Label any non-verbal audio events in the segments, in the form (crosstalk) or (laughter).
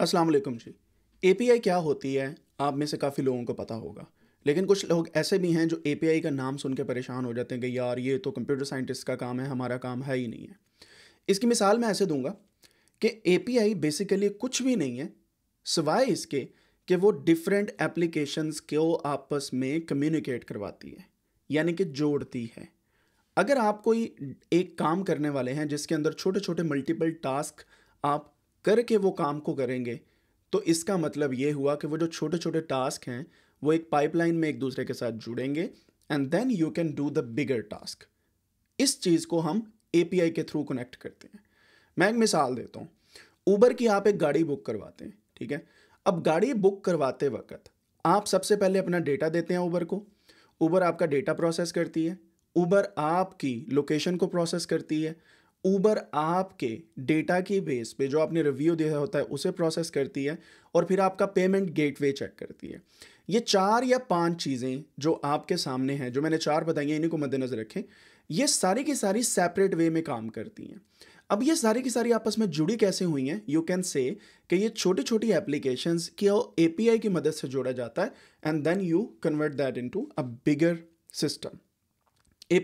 अस्सलाम वालेकुम जी एपीआई क्या होती है आप में से काफ़ी लोगों को पता होगा लेकिन कुछ लोग ऐसे भी हैं जो एपीआई का नाम सुन के परेशान हो जाते हैं कि यार ये तो कंप्यूटर साइंटिस्ट का काम है हमारा काम है ही नहीं है इसकी मिसाल मैं ऐसे दूंगा कि एपीआई बेसिकली कुछ भी नहीं है सिवाय इसके कि वो डिफरेंट एप्लीकेशंस को आपस में कम्युनिकेट करवाती है यानी कि जोड़ती है अगर आप कोई एक काम करने वाले हैं जिसके अंदर छोटे छोटे मल्टीपल टास्क आप करके वो काम को करेंगे तो इसका मतलब ये हुआ कि वो जो छोटे छोटे टास्क हैं वो एक पाइपलाइन में एक दूसरे के साथ जुड़ेंगे and then you can do the bigger task इस चीज़ को हम ए के थ्रू कनेक्ट करते हैं मैं एक मिसाल देता हूँ ऊबर की आप एक गाड़ी बुक करवाते हैं ठीक है अब गाड़ी बुक करवाते वक्त आप सबसे पहले अपना डेटा देते हैं ऊबर को ऊबर आपका डेटा प्रोसेस करती है ऊबर आपकी लोकेशन को प्रोसेस करती है ऊबर आपके डेटा की बेस पे जो आपने रिव्यू दिया होता है उसे प्रोसेस करती है और फिर आपका पेमेंट गेटवे चेक करती है ये चार या पांच चीज़ें जो आपके सामने हैं जो मैंने चार बताई हैं इन्हीं को मद्देनजर रखें ये सारी की सारी सेपरेट वे में काम करती हैं अब ये सारी की सारी आपस में जुड़ी कैसे हुई हैं यू कैन से कि ये छोटी छोटी एप्लीकेशन की ए की मदद से जोड़ा जाता है and then you convert that in a bigger system uh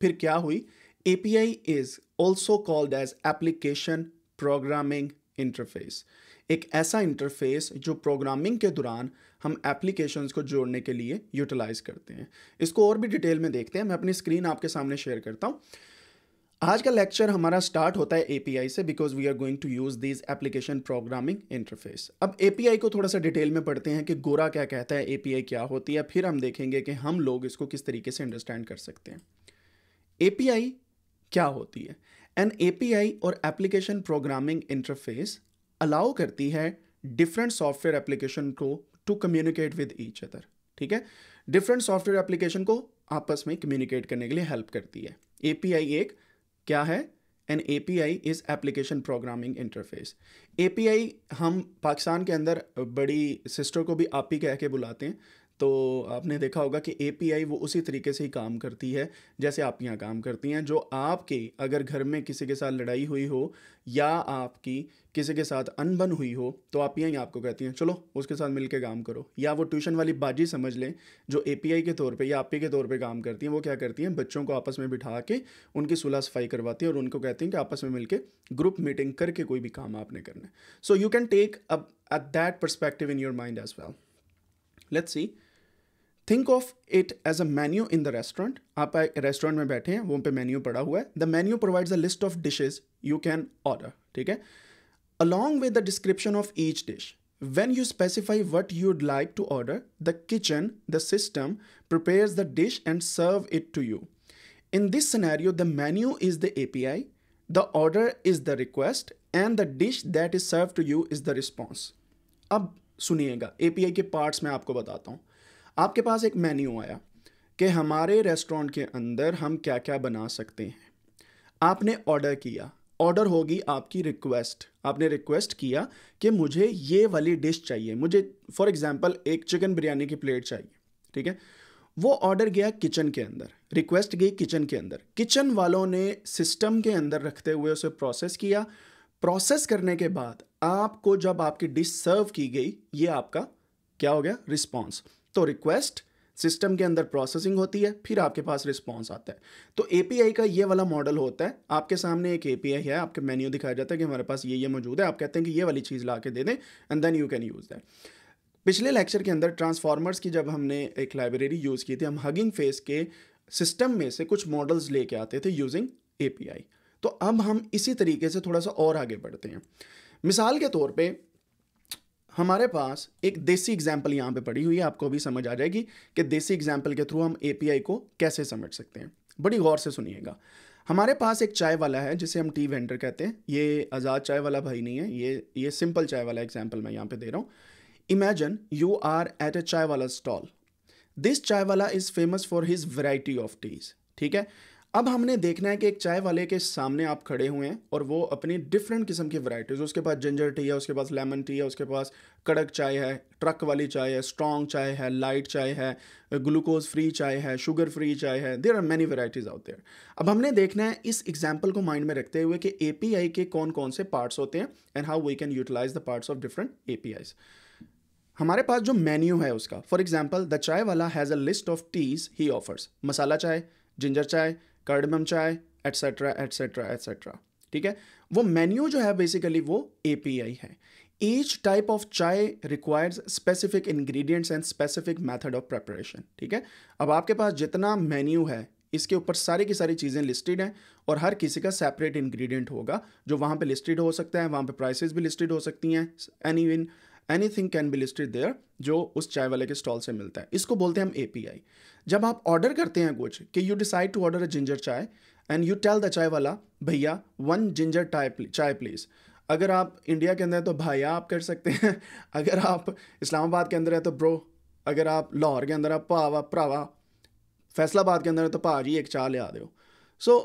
फिर क्या हुई A P I is also called as application programming interface एक ऐसा इंटरफेस जो प्रोग्रामिंग के दौरान हम एप्लीकेशंस को जोड़ने के लिए यूटिलाइज करते हैं इसको और भी डिटेल में देखते हैं मैं अपनी स्क्रीन आपके सामने शेयर करता हूँ आज का लेक्चर हमारा स्टार्ट होता है एपीआई से because we are going to use this application programming interface अब एपीआई को थोड़ा सा डिटेल में पढ़ते हैं कि गोरा क्या कहता है एपीआई क्या होती है फिर हम देखेंगे कि हम लोग इसको किस तरीके से अंडरस्टैंड कर सकते हैं एपीआई क्या होती है एन ए और एप्लीकेशन प्रोग्रामिंग इंटरफेस अलाउ करती है डिफरेंट सॉफ्टवेयर एप्लीकेशन को to communicate with each other ठीक है डिफरेंट सॉफ्टवेयर एप्लीकेशन को आपस में कम्युनिकेट करने के लिए हेल्प करती है ए एक क्या है an A P I is application programming interface A P I हम पाकिस्तान के अंदर बड़ी सिस्टर को भी आप ही कह के बुलाते हैं तो आपने देखा होगा कि ए वो उसी तरीके से ही काम करती है जैसे आप यहाँ काम करती हैं जो आपके अगर घर में किसी के साथ लड़ाई हुई हो या आपकी किसी के साथ अनबन हुई हो तो आप यहाँ आपको कहती हैं चलो उसके साथ मिलके काम करो या वो ट्यूशन वाली बाजी समझ लें जो ए के तौर पे या आप के तौर पे काम करती हैं वो क्या करती हैं बच्चों को आपस में बिठा के उनकी सुलह सफाई करवाती है और उनको कहती हैं कि आपस में मिलके ग्रुप मीटिंग करके कोई भी काम आपने करना है so you can take up at that perspective in your mind as well let's see think of it as a menu in the restaurant आप रेस्टोरेंट में बैठे हैं वो पे मेन्यू पड़ा हुआ है the menu provides a list of dishes you can order ठीक है along with the description of each dish when you specify what you'd like to order the kitchen the system prepare the dish and serve it to you in this scenario the menu is the A P I the order is the request and the dish that is serve to you is the response अब सुनिएगा A P I के parts मैं आपको बताता हूँ आपके पास एक मेन्यू आया कि हमारे रेस्टोरेंट के अंदर हम क्या क्या बना सकते हैं आपने ऑर्डर किया ऑर्डर होगी आपकी रिक्वेस्ट आपने रिक्वेस्ट किया कि मुझे ये वाली डिश चाहिए मुझे फॉर एग्जांपल एक चिकन बिरयानी की प्लेट चाहिए ठीक है वो ऑर्डर गया किचन के अंदर रिक्वेस्ट गई किचन के अंदर किचन वालों ने सिस्टम के अंदर रखते हुए उसे प्रोसेस किया प्रोसेस करने के बाद आपको जब आपकी डिश सर्व की गई ये आपका क्या हो गया रिस्पॉन्स तो रिक्वेस्ट सिस्टम के अंदर प्रोसेसिंग होती है फिर आपके पास रिस्पॉन्स आता है तो ए का ये वाला मॉडल होता है आपके सामने एक ए है आपके मेन्यू दिखाया जाता है कि हमारे पास ये ये मौजूद है आप कहते हैं कि ये वाली चीज़ ला के दे दें and then you can use that पिछले लेक्चर के अंदर ट्रांसफॉर्मर्स की जब हमने एक लाइब्रेरी यूज़ की थी हम हगिंग फेस के सिस्टम में से कुछ मॉडल्स लेके आते थे यूजिंग ए तो अब हम इसी तरीके से थोड़ा सा और आगे बढ़ते हैं मिसाल के तौर पर हमारे पास एक देसी एग्जाम्पल यहाँ पे पड़ी हुई है आपको भी समझ आ जाएगी कि देसी एग्जाम्पल के थ्रू हम ए को कैसे समझ सकते हैं बड़ी गौर से सुनिएगा हमारे पास एक चाय वाला है जिसे हम टी वेंडर कहते हैं ये आज़ाद चाय वाला भाई नहीं है ये ये सिंपल चाय वाला एग्जाम्पल मैं यहाँ पे दे रहा हूँ imagine you are at a chai wala stall this chai wala is famous for his variety of teas ठीक है अब हमने देखना है कि एक चाय वाले के सामने आप खड़े हुए हैं और वो अपनी डिफरेंट किस्म की वैरायटीज़ उसके पास जिंजर टी है उसके पास लेमन टी है उसके पास कड़क चाय है ट्रक वाली चाय है स्ट्रॉन्ग चाय है लाइट चाय है ग्लूकोज फ्री चाय है शुगर फ्री चाय है there are many varieties out there अब हमने देखना है इस एग्जाम्पल को माइंड में रखते हुए कि ए के कौन कौन से पार्ट्स होते हैं and how we can utilise the parts of different uh हमारे पास जो मेन्यू है उसका for example the chai wala has a list of teas he offers masala chai ginger चाय कार्डमम चाय एट्सेट्रा एट्सेट्रा एट्सेट्रा ठीक है वो मेन्यू जो है बेसिकली वो ए है each type of chai requires specific ingredients and specific method of preparation ठीक है अब आपके पास जितना मेन्यू है इसके ऊपर सारी की सारी चीज़ें लिस्टेड हैं और हर किसी का सेपरेट इन्ग्रीडियंट होगा जो वहाँ पे लिस्टेड हो सकता है वहाँ पे प्राइसेस भी लिस्टेड हो सकती हैं anyone anything can be listed there जो उस चाय वाले के स्टॉल से मिलता है इसको बोलते हैं हम ए जब आप ऑर्डर करते हैं कुछ कि you decide to order a ginger chai and you tell the chai wala भैया वन जिंजर टाय चाय प्लीज़ अगर आप इंडिया के अंदर हैं तो भाया आप कर सकते हैं (laughs) अगर आप इस्लामाबाद के अंदर है तो ब्रो अगर आप लाहौर के अंदर आप भावा प्रावा फैसलाबाद के अंदर है तो भाजी एक ले आ दो so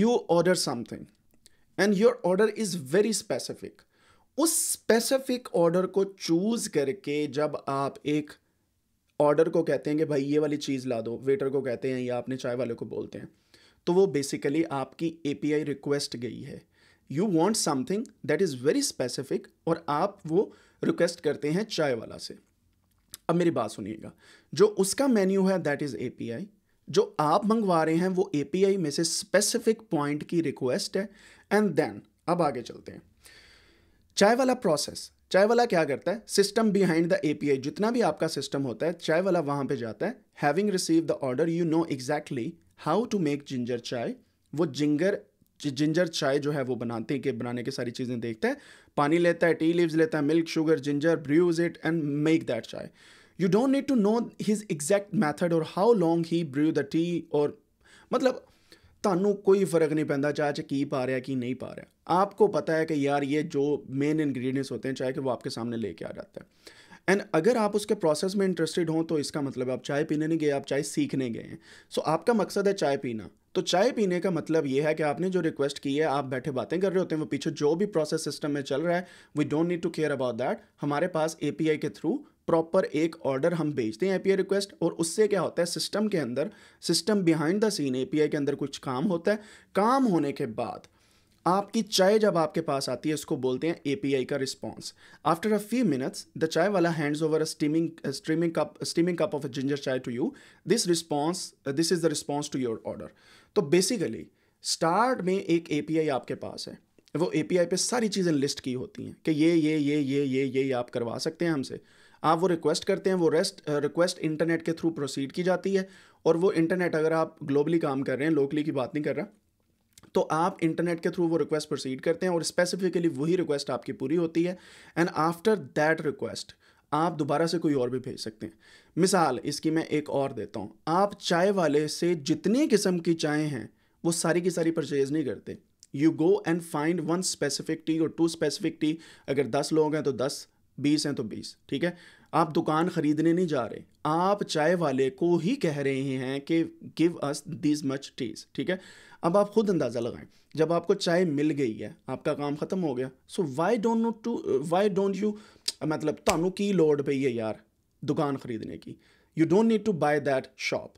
you order something and your order is very specific उस स्पेसिफिक ऑर्डर को चूज़ करके जब आप एक ऑर्डर को कहते हैं कि भाई ये वाली चीज़ ला दो वेटर को कहते हैं या अपने चाय वाले को बोलते हैं तो वो बेसिकली आपकी ए रिक्वेस्ट गई है you want something that is very specific और आप वो रिक्वेस्ट करते हैं चाय वाला से अब मेरी बात सुनिएगा जो उसका मेन्यू है दैट इज़ ए जो आप मंगवा रहे हैं वो ए में से स्पेसिफिक पॉइंट की रिक्वेस्ट है एंड देन अब आगे चलते हैं चाय वाला प्रोसेस चाय वाला क्या करता है सिस्टम बिहाइंड द एपीआई जितना भी आपका सिस्टम होता है चाय वाला वहां पे जाता है having receive the order you know exactly how to make ginger chai वो जिंगर जिंजर चाय जो है वो बनाते हैं कि बनाने की सारी चीज़ें देखते हैं पानी लेता है टी लीव्स लेता है milk sugar ginger brews it and make that chai you don't need to know his exact method और how long he brew the tea और मतलब ਤੁਹਾਨੂੰ कोई फ़र्क नहीं पैंता चाहे की पा रहा कि नहीं पा रहा आपको पता है कि यार ये जो मेन इन्ग्रीडियंट्स होते हैं चाहे कि वो आपके सामने लेके आ जाता है एंड अगर आप उसके प्रोसेस में इंटरेस्टेड हों तो इसका मतलब आप चाय पीने नहीं गए आप चाय सीखने गए हैं सो so, आपका मकसद है चाय पीना तो चाय पीने का मतलब ये है कि आपने जो रिक्वेस्ट की है आप बैठे बातें कर रहे होते हैं वो पीछे जो भी प्रोसेस सिस्टम में चल रहा है we don't need to care about that हमारे पास ए के थ्रू प्रॉपर एक ऑर्डर हम भेजते हैं ए रिक्वेस्ट और उससे क्या होता है सिस्टम के अंदर सिस्टम बिहाइंड द सीन ए के अंदर कुछ काम होता है काम होने के बाद आपकी चाय जब आपके पास आती है उसको बोलते हैं ए का response after a few minutes the chai wala hands over a steaming steaming cup steaming cup of a ginger chai to you this response this is the response to your order तो बेसिकली स्टार्ट में एक ए आपके पास है वो ए पे सारी चीज़ें लिस्ट की होती हैं कि ये ये ये ये ये ये, ये आप करवा सकते हैं हमसे आप वो रिक्वेस्ट करते हैं वो रेस्ट रिक्वेस्ट इंटरनेट के थ्रू प्रोसीड की जाती है और वो इंटरनेट अगर आप ग्लोबली काम कर रहे हैं लोकली की बात नहीं कर रहा तो आप इंटरनेट के थ्रू वो रिक्वेस्ट प्रोसीड करते हैं और स्पेसिफिकली वही रिक्वेस्ट आपकी पूरी होती है एंड आफ्टर दैट रिक्वेस्ट आप दोबारा से कोई और भी भेज सकते हैं मिसाल इसकी मैं एक और देता हूँ आप चाय वाले से जितनी किस्म की चाय हैं वो सारी की सारी परचेज नहीं करते you go and find one specific tea और टू स्पेसिफिक टी अगर दस लोग हैं तो दस बीस हैं तो बीस ठीक है आप दुकान खरीदने नहीं जा रहे आप चाय वाले को ही कह रहे हैं कि give us this much teas ठीक है अब आप खुद अंदाज़ा लगाएं जब आपको चाय मिल गई है आपका काम ख़त्म हो गया so why don't to why don't you मतलब थानू की लोड पई है यार दुकान ख़रीदने की you don't need to buy that shop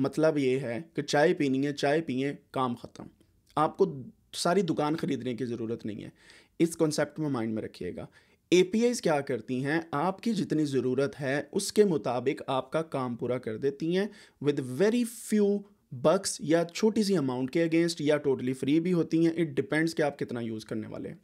मतलब ये है कि चाय पीनी है चाय पिए काम ख़त्म आपको सारी दुकान ख़रीदने की ज़रूरत नहीं है इस कॉन्सेप्ट में माइंड में रखिएगा ए क्या करती हैं आपकी जितनी ज़रूरत है उसके मुताबिक आपका काम पूरा कर देती हैं विद वेरी फ्यू बक्स या छोटी सी अमाउंट के अगेंस्ट या टोटली फ्री भी होती हैं इट डिपेंड्स कि आप कितना यूज़ करने वाले हैं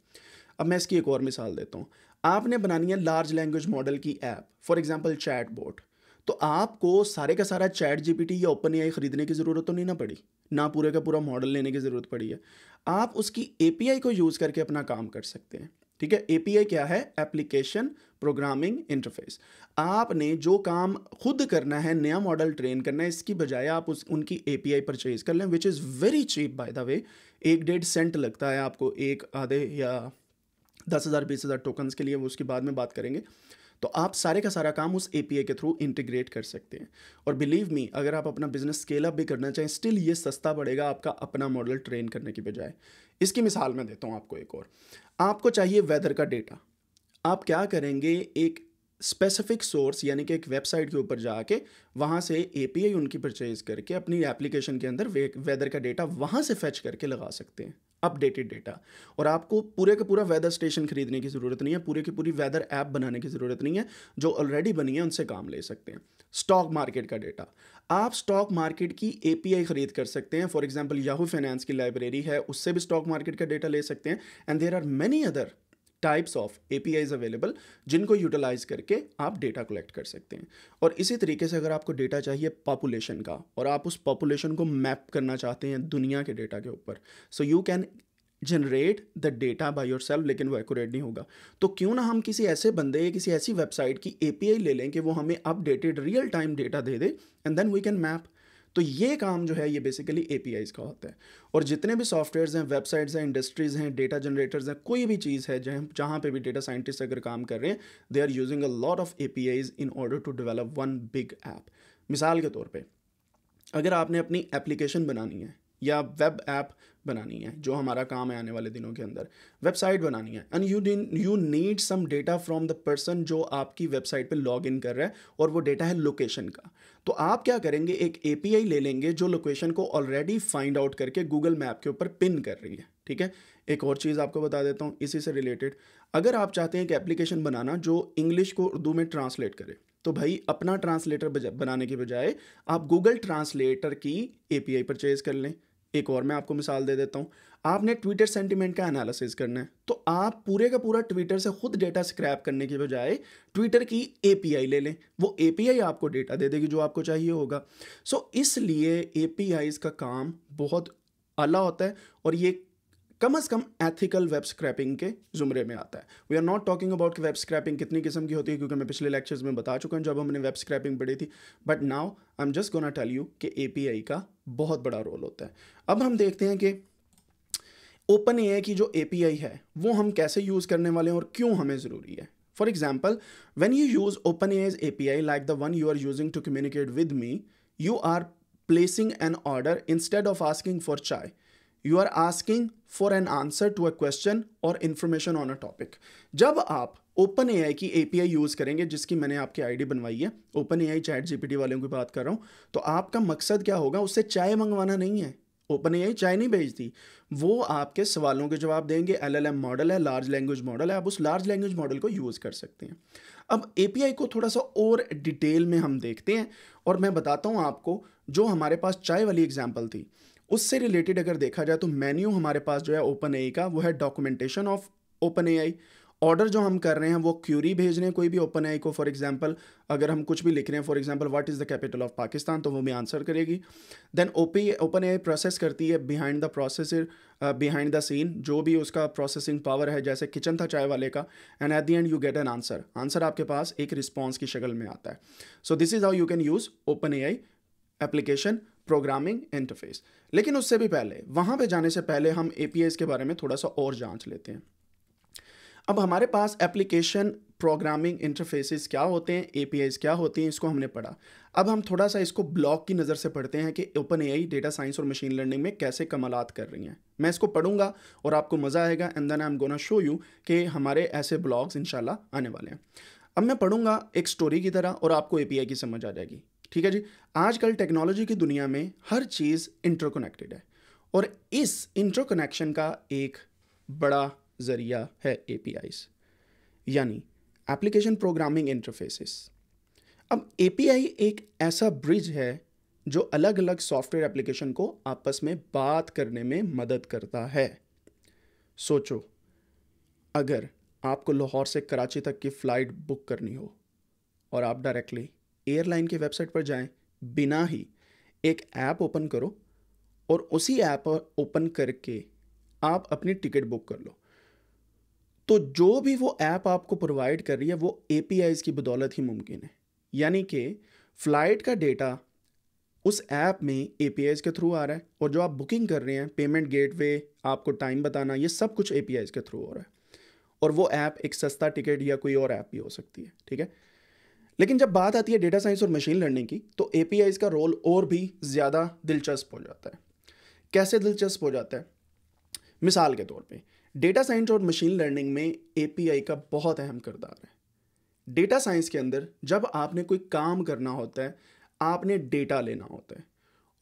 अब मैं इसकी एक और मिसाल देता हूँ आपने बनानी है लार्ज लैंग्वेज मॉडल की app for example chat bot तो आपको सारे का सारा चैट जीपीटी या ओपन ए खरीदने की ज़रूरत तो नहीं ना पड़ी ना पूरे का पूरा मॉडल लेने की ज़रूरत पड़ी है आप उसकी एपीआई को यूज़ करके अपना काम कर सकते हैं ठीक है एपीआई क्या है एप्लीकेशन प्रोग्रामिंग इंटरफेस आपने जो काम खुद करना है नया मॉडल ट्रेन करना है इसकी बजाय आप उस उनकी एपीआई परचेज कर लें which is very cheap by the way एक डेढ़ सेंट लगता है आपको एक आधे या दस हज़ार बीस हज़ार टोकन्स के लिए वो उसके बाद में बात करेंगे तो आप सारे का सारा काम उस ए के थ्रू इंटीग्रेट कर सकते हैं और बिलीव मी अगर आप अपना बिजनेस स्केल अप भी करना चाहें स्टिल ये सस्ता पड़ेगा आपका अपना मॉडल ट्रेन करने की बजाय इसकी मिसाल मैं देता हूँ आपको एक और आपको चाहिए वेदर का डेटा आप क्या करेंगे एक स्पेसिफिक सोर्स यानी कि एक वेबसाइट के ऊपर जाके वहाँ से ए उनकी परचेज करके अपनी एप्लीकेशन के अंदर वेदर का डेटा वहाँ से फैच करके लगा सकते हैं अपडेटेड डेटा और आपको पूरे का पूरा वेदर स्टेशन खरीदने की ज़रूरत नहीं है पूरे की पूरी वेदर ऐप बनाने की ज़रूरत नहीं है जो ऑलरेडी बनी है उनसे काम ले सकते हैं स्टॉक मार्केट का डेटा आप स्टॉक मार्केट की एपीआई खरीद कर सकते हैं फॉर एग्जांपल याहू फाइनेंस की लाइब्रेरी है उससे भी स्टॉक मार्केट का डेटा ले सकते हैं and there are many other types of APIs available जिनको यूटिलाइज करके आप डेटा कलेक्ट कर सकते हैं और इसी तरीके से अगर आपको डेटा चाहिए पॉपुलेशन का और आप उस पॉपुलेशन को मैप करना चाहते हैं दुनिया के डेटा के ऊपर so you can generate the data by yourself लेकिन वो एक्यूरेट नहीं होगा तो क्यों ना हम किसी ऐसे बंदे या किसी ऐसी वेबसाइट की आई ले लें कि वो हमें अपडेटेड रियल टाइम डेटा दे दे and then we can map तो ये काम जो है ये बेसिकली ए का होता है और जितने भी सॉफ्टवेयर्स हैं वेबसाइट्स हैं इंडस्ट्रीज़ हैं डेटा जनरेटर्स हैं कोई भी चीज़ है जहाँ जहाँ पर भी डेटा साइंटिस्ट अगर काम कर रहे हैं they are using a lot of A in order to develop one big app मिसाल के तौर पर अगर आपने अपनी एप्लीकेशन बनानी है या वेब ऐप बनानी है जो हमारा काम है आने वाले दिनों के अंदर वेबसाइट बनानी है and you you need some data from the person जो आपकी वेबसाइट पे लॉग इन कर रहा है और वो डेटा है लोकेशन का तो आप क्या करेंगे एक ए ले लेंगे जो लोकेशन को ऑलरेडी फाइंड आउट करके गूगल मैप के ऊपर पिन कर रही है ठीक है एक और चीज़ आपको बता देता हूँ इसी से रिलेटेड अगर आप चाहते हैं एक एप्लीकेशन बनाना जो इंग्लिश को उर्दू में ट्रांसलेट करे तो भाई अपना ट्रांसलेटर बनाने के बजाय आप गूगल ट्रांसलेटर की ए पी आई परचेज कर लें एक और मैं आपको मिसाल दे देता हूँ आपने ट्विटर सेंटिमेंट का एनालिसिस करना है तो आप पूरे का पूरा ट्विटर से खुद डेटा स्क्रैप करने के बजाय ट्विटर की एपीआई ले लें वो एपीआई आपको डेटा दे देगी जो आपको चाहिए होगा सो so, इसलिए एपीआईज का काम बहुत अला होता है और ये कम अज़ कम एथिकल वेब स्क्रैपिंग के जुमरे में आता है we are not talking about कि वेब स्क्रैपिंग कितनी किस्म की होती है क्योंकि मैं पिछले लेक्चर्स में बता चुका हूँ जब हमने वेब स्क्रैपिंग पढ़ी थी but now I am just gonna tell you कि ए का बहुत बड़ा रोल होता है अब हम देखते हैं कि ओपन ए की जो ए है वो हम कैसे यूज़ करने वाले हैं और क्यों हमें ज़रूरी है for example For example, when you A P API like the one you are using to communicate with me you are placing an order instead of asking for chai you are asking for an answer to a question और information on a topic जब आप open ए की आई use करेंगे जिसकी मैंने आपकी डी बनवाई है open AI chat T वालों की बात कर रहा हूँ तो आपका मकसद क्या होगा उससे चाय मंगवाना नहीं है ओपन ए आई चाय नहीं भेजती वो आपके सवालों के जवाब देंगे एल एल एम मॉडल है लार्ज लैंग्वेज मॉडल है आप उस लार्ज लैंग्वेज मॉडल को यूज़ कर सकते हैं अब ए को थोड़ा सा और डिटेल में हम देखते हैं और मैं बताता हूँ आपको जो हमारे पास चाय वाली एग्जाम्पल थी उससे रिलेटेड अगर देखा जाए तो मेन्यू हमारे पास जो है ओपन ए का वो है documentation of open A order जो हम कर रहे हैं वो क्यूरी भेज रहे हैं कोई भी ओपन आई को फॉर एग्जांपल अगर हम कुछ भी लिख रहे हैं for example what is the capital of Pakistan तो वो भी आंसर करेगी then op open I process करती है behind the processor behind the scene जो भी उसका प्रोसेसिंग पावर है जैसे किचन था चाय वाले का and at the and you get an answer answer आपके पास एक रिस्पॉन्स की शक्ल में आता है so this is how you can use open A application programming interface लेकिन उससे भी पहले वहाँ पे जाने से पहले हम ए के बारे में थोड़ा सा और जांच लेते हैं अब हमारे पास एप्लीकेशन प्रोग्रामिंग इंटरफेसेस क्या होते हैं ए क्या होती हैं इसको हमने पढ़ा अब हम थोड़ा सा इसको ब्लॉक की नज़र से पढ़ते हैं कि ओपन ए डेटा साइंस और मशीन लर्निंग में कैसे कमालात कर रही हैं मैं इसको पढ़ूंगा और आपको मज़ा आएगा and then I am gonna show you कि हमारे ऐसे ब्लॉग्स इन आने वाले हैं अब मैं पढ़ूंगा एक स्टोरी की तरह और आपको ए की समझ आ जाएगी ठीक है जी आजकल टेक्नोलॉजी की दुनिया में हर चीज़ इंटरकनेक्टेड है और इस इंटरकनेक्शन का एक बड़ा ज़रिया है ए यानी एप्लीकेशन प्रोग्रामिंग इंटरफेसेस अब ए एक ऐसा ब्रिज है जो अलग अलग सॉफ्टवेयर एप्लीकेशन को आपस में बात करने में मदद करता है सोचो अगर आपको लाहौर से कराची तक की फ़्लाइट बुक करनी हो और आप डायरेक्टली एयरलाइन की वेबसाइट पर जाएं बिना ही एक ऐप ओपन करो और उसी ऐप ओपन करके आप अपनी टिकट बुक कर लो तो जो भी वो ऐप आपको प्रोवाइड कर रही है वो ए की बदौलत ही मुमकिन है यानी कि फ़्लाइट का डेटा उस ऐप में ए के थ्रू आ रहा है और जो आप बुकिंग कर रहे हैं पेमेंट गेटवे आपको टाइम बताना ये सब कुछ ए के थ्रू हो रहा है और वो ऐप एक सस्ता टिकट या कोई और ऐप भी हो सकती है ठीक है लेकिन जब बात आती है डेटा साइंस और मशीन लर्निंग की तो ए का रोल और भी ज़्यादा दिलचस्प हो जाता है कैसे दिलचस्प हो जाता है मिसाल के तौर पे डेटा साइंस और मशीन लर्निंग में ए का बहुत अहम किरदार है डेटा साइंस के अंदर जब आपने कोई काम करना होता है आपने डेटा लेना होता है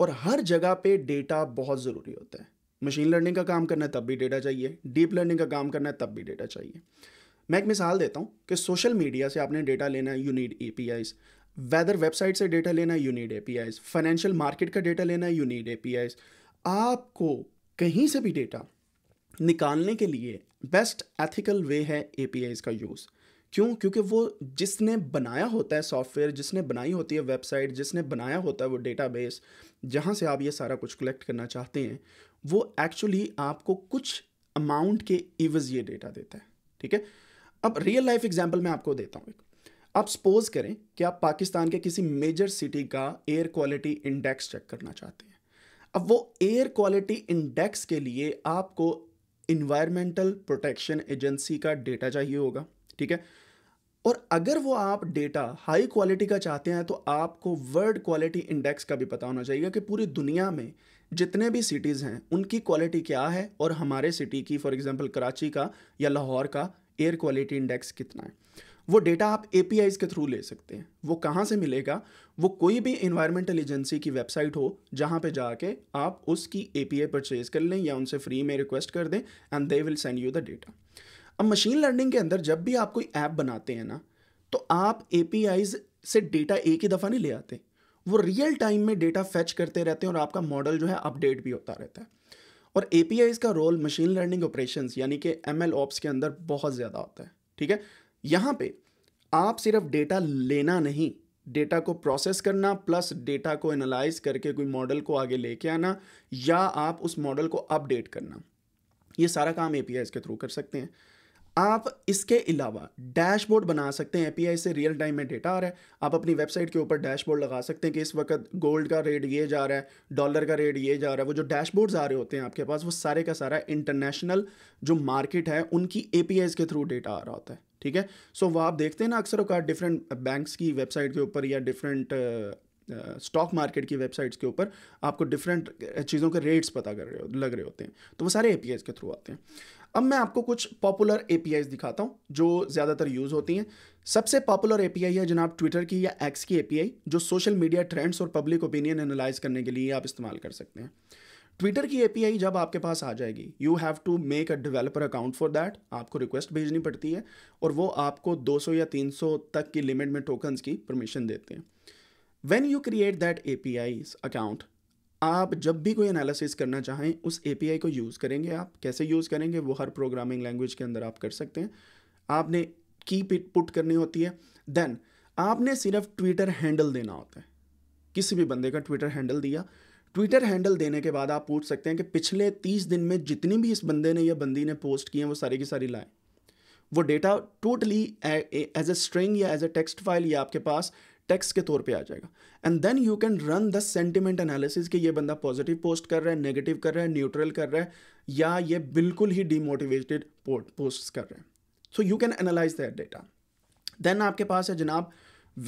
और हर जगह पे डेटा बहुत ज़रूरी होता है मशीन लर्निंग का काम करना है तब भी डेटा चाहिए डीप लर्निंग का काम करना है तब भी डेटा चाहिए मैं एक मिसाल देता हूँ कि सोशल मीडिया से आपने डेटा लेना है you need APIs weather website से डेटा लेना है you need APIs financial market का डेटा लेना है you need APIs आपको कहीं से भी डेटा निकालने के लिए बेस्ट एथिकल वे है ए पी आईज का यूज़ क्यों क्योंकि वो जिसने बनाया होता है सॉफ्टवेयर जिसने बनाई होती है वेबसाइट जिसने बनाया होता है वो डेटा बेस जहाँ से आप ये सारा कुछ कलेक्ट करना चाहते हैं वो एक्चुअली आपको कुछ अमाउंट के इवज ये डेटा देता है ठीक है अब रियल लाइफ एग्जाम्पल मैं आपको देता हूँ आप सपोज करें कि आप पाकिस्तान के किसी मेजर सिटी का एयर क्वालिटी इंडेक्स चेक करना चाहते हैं अब वो एयर क्वालिटी इंडेक्स के लिए आपको इन्वायरमेंटल प्रोटेक्शन एजेंसी का डेटा चाहिए होगा ठीक है और अगर वो आप डेटा हाई क्वालिटी का चाहते हैं तो आपको वर्ल्ड क्वालिटी इंडेक्स का भी पता होना चाहिए कि पूरी दुनिया में जितने भी सिटीज़ हैं उनकी क्वालिटी क्या है और हमारे सिटी की फॉर एग्जांपल कराची का या लाहौर का एयर क्वालिटी इंडेक्स कितना है वो डेटा आप ए के थ्रू ले सकते हैं वो कहाँ से मिलेगा वो कोई भी इन्वायरमेंटल एजेंसी की वेबसाइट हो जहाँ पे जाके आप उसकी ए पी परचेज कर लें या उनसे फ्री में रिक्वेस्ट कर दें and they will send you the data अब मशीन लर्निंग के अंदर जब भी आप कोई ऐप बनाते हैं ना तो आप ए से डेटा एक ही दफ़ा नहीं ले आते वो रियल टाइम में डेटा फैच करते रहते हैं और आपका मॉडल जो है अपडेट भी होता रहता है और ए का रोल मशीन लर्निंग ऑपरेशन यानी कि एम एल ऑप्स के अंदर बहुत ज़्यादा होता है ठीक है यहाँ पे आप सिर्फ डेटा लेना नहीं डेटा को प्रोसेस करना प्लस डेटा को एनालाइज करके कोई मॉडल को आगे लेके आना या आप उस मॉडल को अपडेट करना ये सारा काम ए के थ्रू कर सकते हैं आप इसके अलावा डैशबोर्ड बना सकते हैं एपीआई से रियल टाइम में डेटा आ रहा है आप अपनी वेबसाइट के ऊपर डैशबोर्ड लगा सकते हैं कि इस वक्त गोल्ड का रेट ये जा रहा है डॉलर का रेट ये जा रहा है वो जो डैशबोर्ड्स आ रहे होते हैं आपके पास वो सारे का सारा इंटरनेशनल जो मार्केट है उनकी ए के थ्रू डेटा आ रहा होता है ठीक है सो वह वो आप देखते हैं ना अक्सर अवकार डिफरेंट बैंक्स की वेबसाइट के ऊपर या डिफरेंट स्टॉक मार्केट की वेबसाइट्स के ऊपर आपको डिफरेंट चीज़ों के रेट्स पता कर रहे हो लग रहे होते हैं तो वो सारे ए के थ्रू आते हैं अब मैं आपको कुछ पॉपुलर ए दिखाता हूँ जो ज़्यादातर यूज़ होती हैं सबसे पॉपुलर ए है जनाब ट्विटर की या एक्स की ए जो सोशल मीडिया ट्रेंड्स और पब्लिक ओपिनियन एनालाइज करने के लिए आप इस्तेमाल कर सकते हैं ट्विटर की ए जब आपके पास आ जाएगी you have to make a developer account for that आपको रिक्वेस्ट भेजनी पड़ती है और वो आपको 200 या 300 तक की लिमिट में टोकन्स की परमिशन देते हैं when you create that A P API account आप जब भी कोई एनालिसिस करना चाहें उस ए को यूज़ करेंगे आप कैसे यूज़ करेंगे वो हर प्रोग्रामिंग लैंग्वेज के अंदर आप कर सकते हैं आपने की पुट करनी होती है देन आपने सिर्फ ट्विटर हैंडल देना होता है किसी भी बंदे का ट्विटर हैंडल दिया ट्विटर हैंडल देने के बाद आप पूछ सकते हैं कि पिछले तीस दिन में जितनी भी इस बंदे ने या बंदी ने पोस्ट की हैं वो सारी की सारी लाएँ वो data totally as a string या एज ए टेक्स्ट फाइल या आपके पास टेक्स के तौर पे आ जाएगा and then you can run the sentiment analysis कि ये बंदा पॉजिटिव पोस्ट कर रहा है नेगेटिव कर रहा है न्यूट्रल कर रहा है या ये बिल्कुल ही डिमोटिवेटेड पोस्ट कर रहे हैं so you can analyze that data then आपके पास है जनाब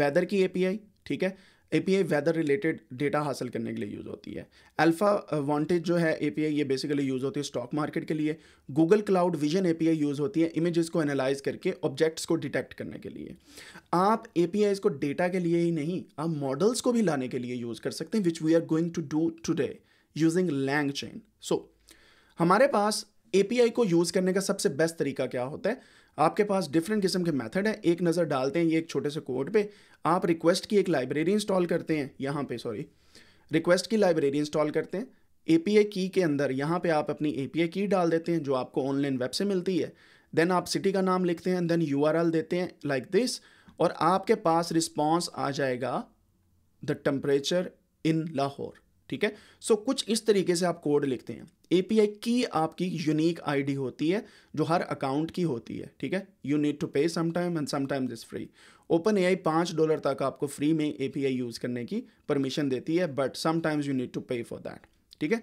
वेदर की एपीआई ठीक है A P API weather related data हासिल करने के लिए यूज़ होती है अल्फ़ा वॉन्टेज uh, जो है ए पी आई ये बेसिकली यूज़ होती है स्टॉक मार्केट के लिए Google cloud vision A P API use होती है इमेजेस को एनालाइज करके ऑब्जेक्ट्स को डिटेक्ट करने के लिए आप ए पी आई इसको डेटा के लिए ही नहीं आप मॉडल्स को भी लाने के लिए यूज़ कर सकते हैं which we are going to do today using LangChain so हमारे पास ए पी आई को यूज़ करने का सबसे बेस्ट तरीका क्या होता है आपके पास डिफरेंट किस्म के मेथड है एक नज़र डालते हैं ये एक छोटे से कोड पे आप रिक्वेस्ट की एक लाइब्रेरी इंस्टॉल करते हैं यहाँ पे सॉरी रिक्वेस्ट की लाइब्रेरी इंस्टॉल करते हैं ए की के अंदर यहाँ पे आप अपनी ए की डाल देते हैं जो आपको ऑनलाइन वेब से मिलती है देन आप सिटी का नाम लिखते हैं देन यू देते हैं लाइक like दिस और आपके पास रिस्पॉन्स आ जाएगा द टम्परेचर इन लाहौर ठीक है सो so, कुछ इस तरीके से आप कोड लिखते हैं एपीआई की आपकी यूनिक आईडी होती है जो हर अकाउंट की होती है ठीक है you need to pay sometime and sometimes is free open AI पाँच डॉलर तक आपको फ्री में एपीआई यूज़ करने की परमिशन देती है but sometimes you need to pay for that ठीक है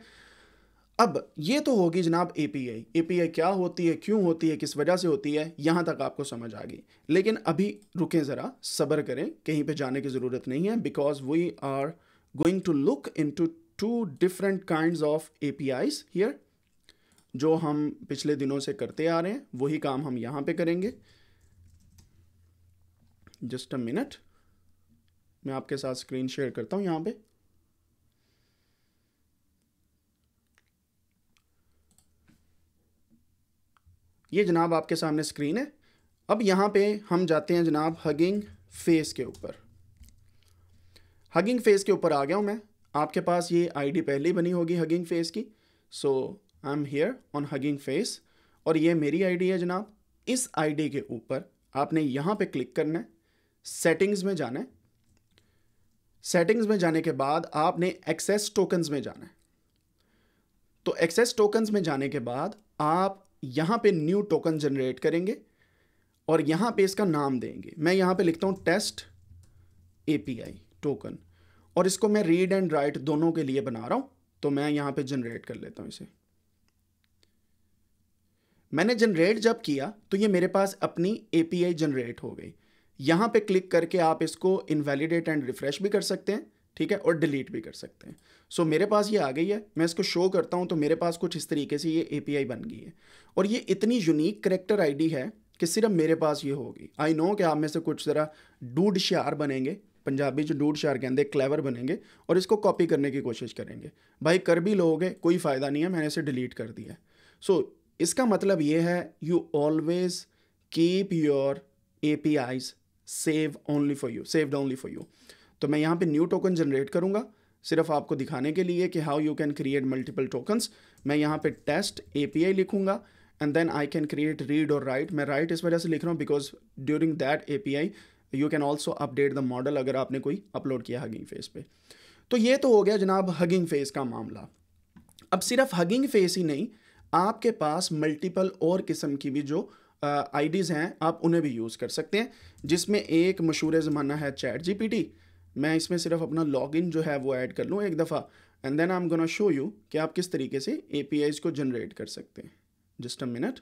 अब ये तो होगी जनाब पी आई क्या होती है क्यों होती है किस वजह से होती है यहाँ तक आपको समझ आ गई लेकिन अभी रुकें ज़रा सब्र करें कहीं पे जाने की ज़रूरत नहीं है because we are going to look into two different kinds of APIs here जो हम पिछले दिनों से करते आ रहे हैं वही काम हम यहाँ पे करेंगे जस्ट अ मिनट मैं आपके साथ स्क्रीन शेयर करता हूँ यहाँ पे ये जनाब आपके सामने स्क्रीन है अब यहाँ पे हम जाते हैं जनाब हगिंग फेस के ऊपर हगिंग फेस के ऊपर आ गया हूँ मैं आपके पास ये आईडी पहले ही बनी होगी हगिंग फेस की so I am here on Hugging Face और ये मेरी आईडी है जनाब इस आईडी के ऊपर आपने यहाँ पे क्लिक करना है सेटिंग्स में जाना है सेटिंग्स में जाने के बाद आपने एक्सेस टोकन्स में जाना है तो एक्सेस टोकन्स में जाने के बाद आप यहाँ पे न्यू टोकन जनरेट करेंगे और यहाँ पे इसका नाम देंगे मैं यहाँ पे लिखता हूँ टेस्ट एपीआई टोकन और इसको मैं रीड एंड राइट दोनों के लिए बना रहा हूं तो मैं यहां पे जनरेट कर लेता हूं इसे मैंने जनरेट जब किया तो ये मेरे पास अपनी एपीआई जनरेट हो गई यहां पे क्लिक करके आप इसको इनवैलिडेट एंड रिफ्रेश भी कर सकते हैं ठीक है और डिलीट भी कर सकते हैं सो so, मेरे पास ये आ गई है मैं इसको शो करता हूं तो मेरे पास कुछ इस तरीके से ये ए बन गई है और ये इतनी यूनिक करेक्टर आईडी है कि सिर्फ मेरे पास ये होगी आई नो कि आप में से कुछ ज़रा डूड श्यार बनेंगे पंजाबी जो डूड शार के क्लेवर बनेंगे और इसको कॉपी करने की कोशिश करेंगे भाई कर भी लोगे कोई फ़ायदा नहीं है मैंने इसे डिलीट कर दिया सो so, इसका मतलब ये है you always keep your APIs save only for you saved only for you तो मैं यहाँ पे न्यू टोकन जनरेट करूँगा सिर्फ आपको दिखाने के लिए कि how you can create multiple tokens मैं यहाँ पे टेस्ट ए पी आई लिखूँगा and then I can create read और राइट मैं राइट इस वजह से लिख रहा हूँ because during that A P API you can also update the model अगर आपने कोई अपलोड किया हगिंग फेस पे तो ये तो हो गया जनाब हगिंग फेस का मामला अब सिर्फ हगिंग फेस ही नहीं आपके पास मल्टीपल और किस्म की भी जो आईडीज़ हैं आप उन्हें भी यूज़ कर सकते हैं जिसमें एक मशहूर ज़माना है चैट जीपीटी मैं इसमें सिर्फ अपना लॉगिन जो है वो ऐड कर लूँ एक दफ़ा and then I am gonna show you कि आप किस तरीके से ए को जनरेट कर सकते हैं जस्ट अ मिनट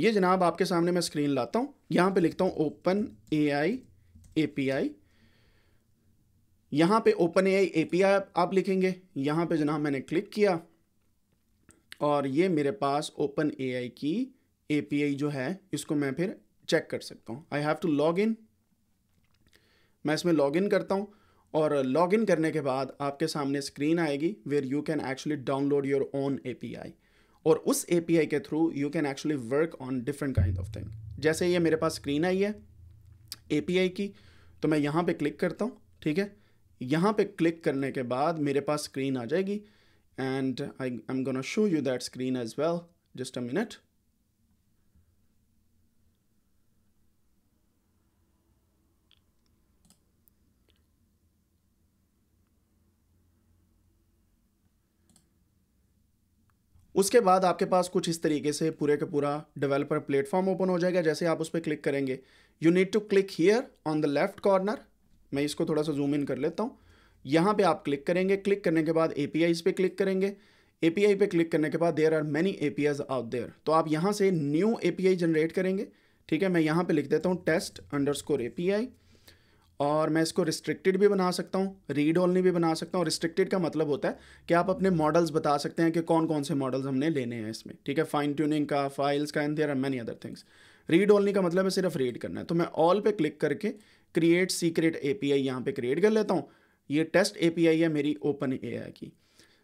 ये जनाब आपके सामने मैं स्क्रीन लाता हूँ यहाँ पे लिखता हूँ open A I A P API यहाँ पे open A I A P I आप लिखेंगे यहाँ पे जनाब मैंने क्लिक किया और ये मेरे पास ओपन ए आई की ए पी आई जो है इसको मैं फिर चेक कर सकता हूँ I have to log in मैं इसमें लॉग इन करता हूँ और लॉग इन करने के बाद आपके सामने स्क्रीन आएगी where you can actually download your own A P API और उस ए के through you can actually work on different kind of thing जैसे ये मेरे पास स्क्रीन आई है ए की तो मैं यहाँ पे क्लिक करता हूँ ठीक है यहाँ पे क्लिक करने के बाद मेरे पास स्क्रीन आ जाएगी and I am gonna show you that screen as well just a minute उसके बाद आपके पास कुछ इस तरीके से पूरे का पूरा डेवलपर प्लेटफॉर्म ओपन हो जाएगा जैसे आप उस पर क्लिक करेंगे you need to click here on the left corner मैं इसको थोड़ा सा जूम इन कर लेता हूँ यहाँ पे आप क्लिक करेंगे क्लिक करने के बाद ए पी पे क्लिक करेंगे ए पी पे क्लिक करने के बाद there are many A P out there तो आप यहाँ से न्यू ए जनरेट करेंगे ठीक है मैं यहाँ पर लिख देता हूँ test underscore A P API और मैं इसको रिस्ट्रिक्टेड भी बना सकता हूँ रीड ऑलनी भी बना सकता हूँ रिस्ट्रिक्टेड का मतलब होता है कि आप अपने मॉडल्स बता सकते हैं कि कौन कौन से मॉडल्स हमने लेने हैं इसमें ठीक है फाइन ट्यूनिंग का फाइल्स का and there are many other things read ऑलनी का मतलब है सिर्फ रीड करना है तो मैं ऑल पे क्लिक करके create secret A P API यहाँ पर क्रिएट कर लेता हूँ ये टेस्ट ए पी आई है मेरी ओपन ए आई की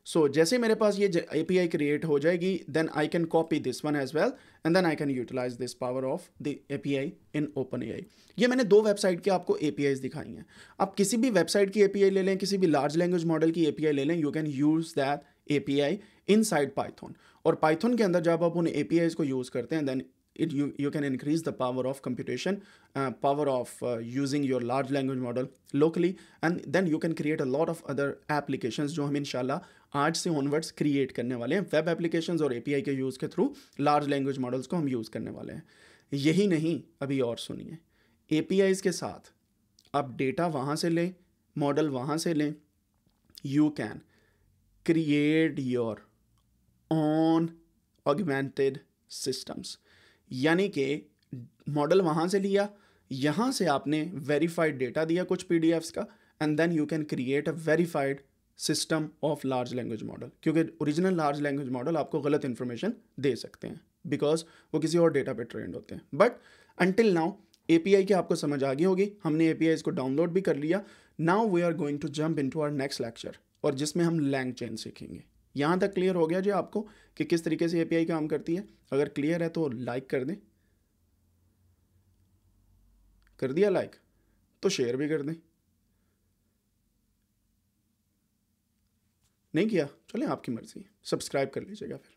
सो so, जैसे मेरे पास ये ए पी आई क्रिएट हो जाएगी then I can copy this one as well and then I can utilize this power of the A P API in open AI ये मैंने दो वेबसाइट की आपको ए पी आईज दिखाई हैं आप किसी भी वेबसाइट की ए पी आई ले लें किसी भी लार्ज लैंग्वेज मॉडल की ए पी आई ले लें you can use that A P API inside Python और पाइथन के अंदर जब आप उन ए पी आईज को यूज़ करते हैं then it you you can increase the power of computation power of using your large language model locally and then you can create a lot of other application जो हम इंशाल्लाह आज से onwards create करने वाले हैं वेब एप्लीकेशंस और API के यूज़ के थ्रू लार्ज लैंग्वेज मॉडल्स को हम यूज़ करने वाले हैं यही नहीं अभी और सुनिए ए के साथ आप डेटा वहाँ से लें मॉडल वहाँ से लें you can create your own augmented systems यानी कि मॉडल वहाँ से लिया यहाँ से आपने वेरीफाइड डेटा दिया कुछ पी का and then you can create a verified system of large language model क्योंकि ओरिजिनल लार्ज लैंग्वेज मॉडल आपको गलत इन्फॉर्मेशन दे सकते हैं बिकॉज वो किसी और डेटा पे ट्रेंड होते हैं बट अनटिल नाउ ए की आपको समझ आ गई होगी हमने ए इसको डाउनलोड भी कर लिया now we are going to jump into our next lecture और जिसमें हम लैंग चेन सीखेंगे यहाँ तक क्लियर हो गया जी आपको कि किस तरीके से ए काम करती है अगर क्लियर है तो लाइक कर दें कर दिया लाइक तो शेयर भी कर दें नहीं किया चलें आपकी मर्ज़ी सब्सक्राइब कर लीजिएगा फिर